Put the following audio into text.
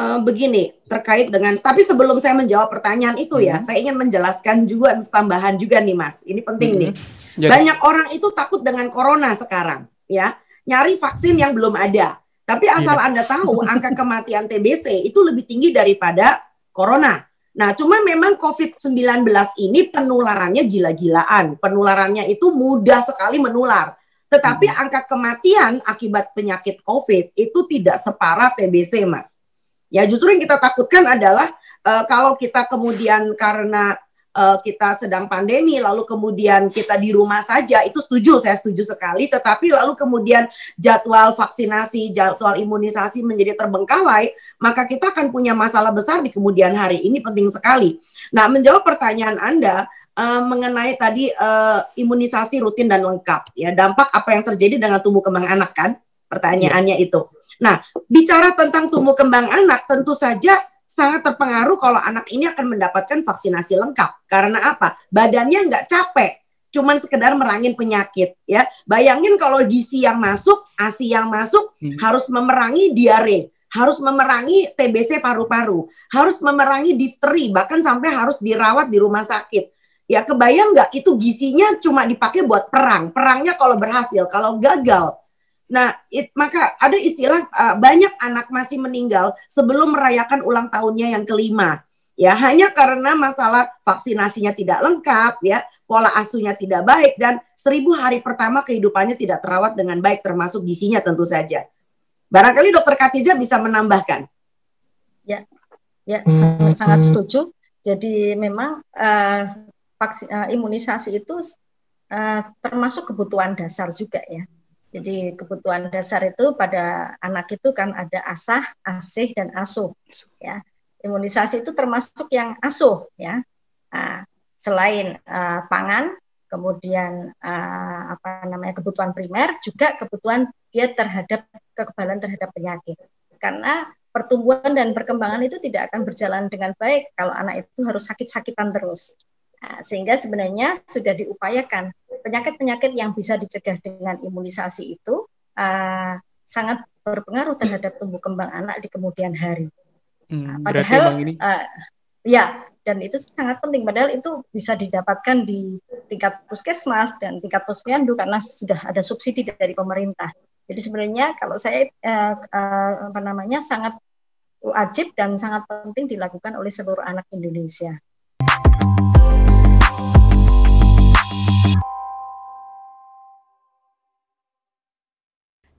Eh, begini terkait dengan tapi sebelum saya menjawab pertanyaan itu ya, hmm. ya saya ingin menjelaskan juga tambahan juga nih mas ini penting hmm. nih Jadi. banyak orang itu takut dengan corona sekarang ya nyari vaksin yang belum ada tapi iya. asal yeah. anda tahu angka kematian TBC itu lebih tinggi daripada corona nah cuma memang COVID 19 ini penularannya gila-gilaan penularannya itu mudah sekali menular tetapi hmm. angka kematian akibat penyakit COVID itu tidak separah TBC mas Ya justru yang kita takutkan adalah uh, kalau kita kemudian karena uh, kita sedang pandemi, lalu kemudian kita di rumah saja, itu setuju, saya setuju sekali. Tetapi lalu kemudian jadwal vaksinasi, jadwal imunisasi menjadi terbengkalai, maka kita akan punya masalah besar di kemudian hari. Ini penting sekali. Nah, menjawab pertanyaan Anda uh, mengenai tadi uh, imunisasi rutin dan lengkap, ya dampak apa yang terjadi dengan tumbuh kembang anak kan? Pertanyaannya ya. itu. Nah, bicara tentang tumbuh kembang anak, tentu saja sangat terpengaruh kalau anak ini akan mendapatkan vaksinasi lengkap. Karena apa? Badannya nggak capek, cuman sekedar merangin penyakit. ya. Bayangin kalau gizi yang masuk, ASI yang masuk hmm. harus memerangi diare, harus memerangi TBC paru-paru, harus memerangi difteri, bahkan sampai harus dirawat di rumah sakit. Ya kebayang nggak itu gizinya cuma dipakai buat perang. Perangnya kalau berhasil, kalau gagal Nah, it, maka ada istilah uh, banyak anak masih meninggal sebelum merayakan ulang tahunnya yang kelima. Ya, hanya karena masalah vaksinasinya tidak lengkap, ya, pola asuhnya tidak baik dan seribu hari pertama kehidupannya tidak terawat dengan baik termasuk gisinya tentu saja. Barangkali Dokter Katija bisa menambahkan. Ya, ya hmm. sangat, sangat setuju. Jadi memang uh, vaksin uh, imunisasi itu uh, termasuk kebutuhan dasar juga ya jadi kebutuhan dasar itu pada anak itu kan ada asah, asih, dan asuh. Ya, imunisasi itu termasuk yang asuh. Ya, nah, selain uh, pangan, kemudian uh, apa namanya kebutuhan primer juga kebutuhan dia terhadap kekebalan terhadap penyakit. Karena pertumbuhan dan perkembangan itu tidak akan berjalan dengan baik kalau anak itu harus sakit-sakitan terus. Nah, sehingga sebenarnya sudah diupayakan penyakit-penyakit yang bisa dicegah dengan imunisasi itu uh, sangat berpengaruh terhadap tumbuh kembang anak di kemudian hari. Hmm, nah, padahal ini... uh, ya dan itu sangat penting padahal itu bisa didapatkan di tingkat puskesmas dan tingkat posyandu karena sudah ada subsidi dari pemerintah. Jadi sebenarnya kalau saya uh, uh, apa namanya sangat wajib dan sangat penting dilakukan oleh seluruh anak Indonesia.